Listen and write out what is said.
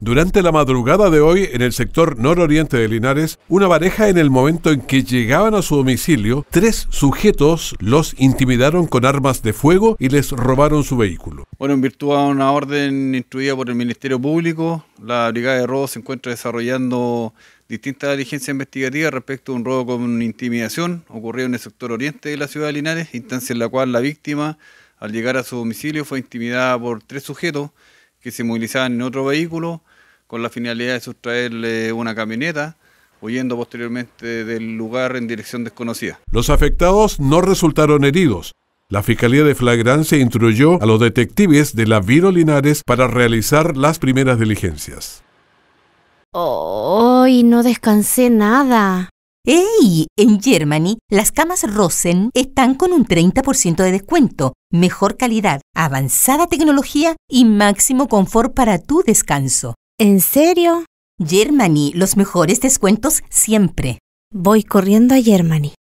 Durante la madrugada de hoy, en el sector nororiente de Linares, una pareja en el momento en que llegaban a su domicilio, tres sujetos los intimidaron con armas de fuego y les robaron su vehículo. Bueno, en virtud a una orden instruida por el Ministerio Público, la Brigada de Robo se encuentra desarrollando distintas diligencias investigativas respecto a un robo con intimidación ocurrido en el sector oriente de la ciudad de Linares, instancia en la cual la víctima, al llegar a su domicilio, fue intimidada por tres sujetos que se movilizaban en otro vehículo con la finalidad de sustraerle una camioneta huyendo posteriormente del lugar en dirección desconocida. Los afectados no resultaron heridos. La Fiscalía de Flagrancia instruyó a los detectives de la Viro Linares para realizar las primeras diligencias. Hoy no descansé nada! ¡Ey! En Germany, las camas Rosen están con un 30% de descuento, mejor calidad, avanzada tecnología y máximo confort para tu descanso. ¿En serio? Germany, los mejores descuentos siempre. Voy corriendo a Germany.